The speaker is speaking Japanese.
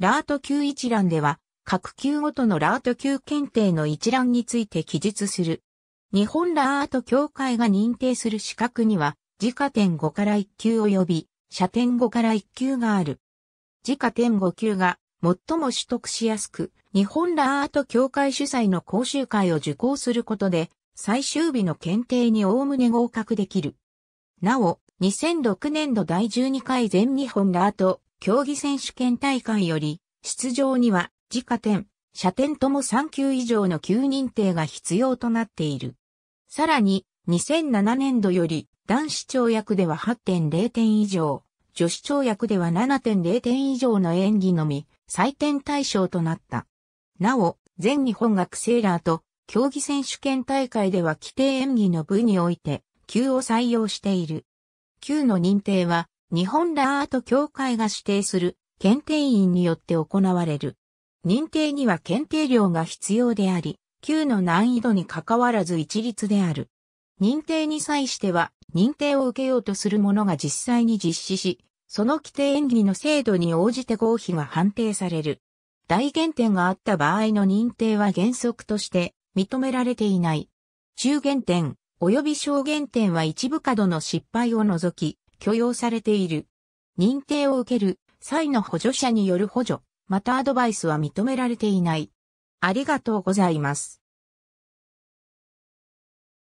ラート級一覧では、各級ごとのラート級検定の一覧について記述する。日本ラート協会が認定する資格には、自家点5から1級及び、射点5から1級がある。自家点5級が最も取得しやすく、日本ラート協会主催の講習会を受講することで、最終日の検定におおむね合格できる。なお、2006年度第12回全日本ラート競技選手権大会より、出場には、自家点、射点とも3級以上の級認定が必要となっている。さらに、2007年度より、男子跳躍では8.0点以上、女子跳躍では7.0点以上の演技のみ、採点対象となった。なお、全日本学生らと、競技選手権大会では規定演技の部において、級を採用している。級の認定は、日本ラアート協会が指定する検定員によって行われる。認定には検定料が必要であり、級の難易度に関わらず一律である。認定に際しては、認定を受けようとする者が実際に実施し、その規定演技の制度に応じて合否が判定される。大減点があった場合の認定は原則として認められていない。中減点及び小減点は一部角の失敗を除き、許容されている。認定を受ける際の補助者による補助、またアドバイスは認められていない。ありがとうございます。